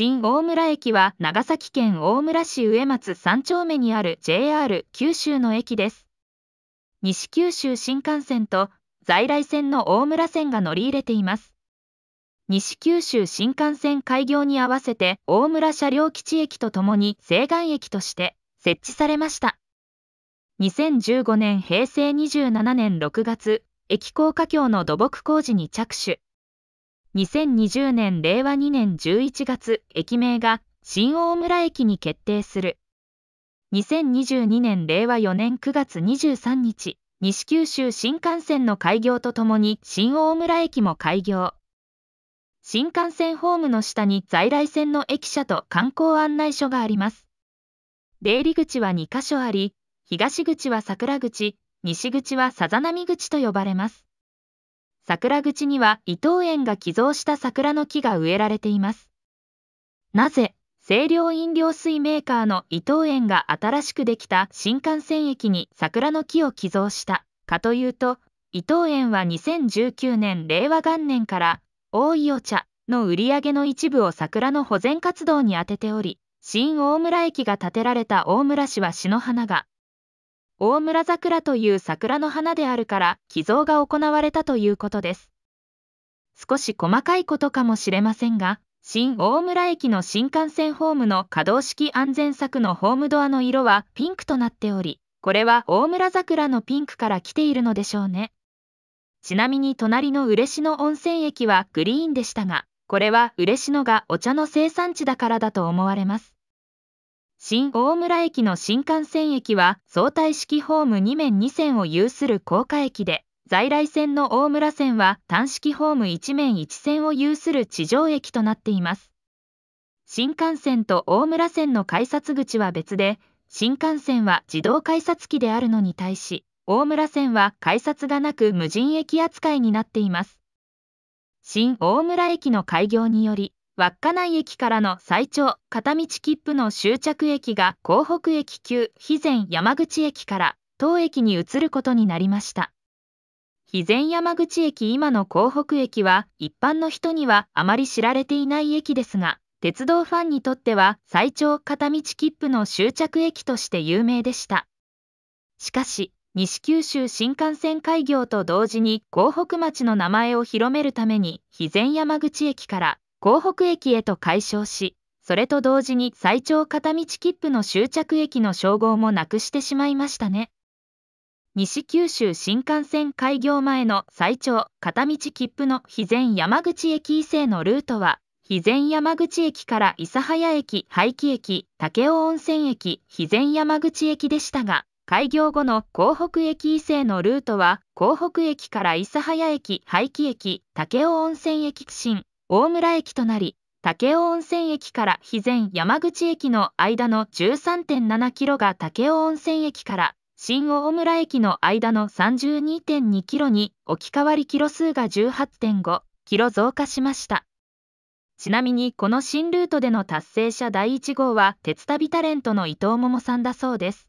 新大村駅は長崎県大村市上松3丁目にある JR 九州の駅です。西九州新幹線と在来線の大村線が乗り入れています。西九州新幹線開業に合わせて大村車両基地駅とともに西岸駅として設置されました。2015年平成27年6月、駅高架橋の土木工事に着手。2020年令和2年11月駅名が新大村駅に決定する。2022年令和4年9月23日、西九州新幹線の開業とともに新大村駅も開業。新幹線ホームの下に在来線の駅舎と観光案内所があります。出入り口は2カ所あり、東口は桜口、西口はさざ波口と呼ばれます。桜口には伊藤園が寄贈した桜の木が植えられています。なぜ、清涼飲料水メーカーの伊藤園が新しくできた新幹線駅に桜の木を寄贈したかというと、伊藤園は2019年令和元年から大井お茶の売り上げの一部を桜の保全活動に充てており、新大村駅が建てられた大村市は篠の花が大村桜という桜の花であるから寄贈が行われたということです。少し細かいことかもしれませんが、新大村駅の新幹線ホームの可動式安全柵のホームドアの色はピンクとなっており、これは大村桜のピンクから来ているのでしょうね。ちなみに隣の嬉野温泉駅はグリーンでしたが、これは嬉野がお茶の生産地だからだと思われます。新大村駅の新幹線駅は相対式ホーム2面2線を有する高架駅で、在来線の大村線は単式ホーム1面1線を有する地上駅となっています。新幹線と大村線の改札口は別で、新幹線は自動改札機であるのに対し、大村線は改札がなく無人駅扱いになっています。新大村駅の開業により、稚内駅からの最長片道切符の終着駅が港北駅級肥前山口駅から当駅に移ることになりました。肥前山口駅今の港北駅は一般の人にはあまり知られていない駅ですが、鉄道ファンにとっては最長片道切符の終着駅として有名でした。しかし、西九州新幹線開業と同時に港北町の名前を広めるために肥前山口駅から港北駅へと解消し、それと同時に最長片道切符の終着駅の称号もなくしてしまいましたね。西九州新幹線開業前の最長片道切符の肥前山口駅以西のルートは、肥前山口駅から諫早駅、廃棄駅、武雄温泉駅、肥前山口駅でしたが、開業後の港北駅以西のルートは、港北駅から諫早駅、廃棄駅、武雄温泉駅新、大村駅となり、武雄温泉駅から肥前山口駅の間の13.7キロが武雄温泉駅から新大村駅の間の32.2キロに置き換わりキロ数が18.5キロ増加しました。ちなみにこの新ルートでの達成者第1号は鉄旅タレントの伊藤桃さんだそうです。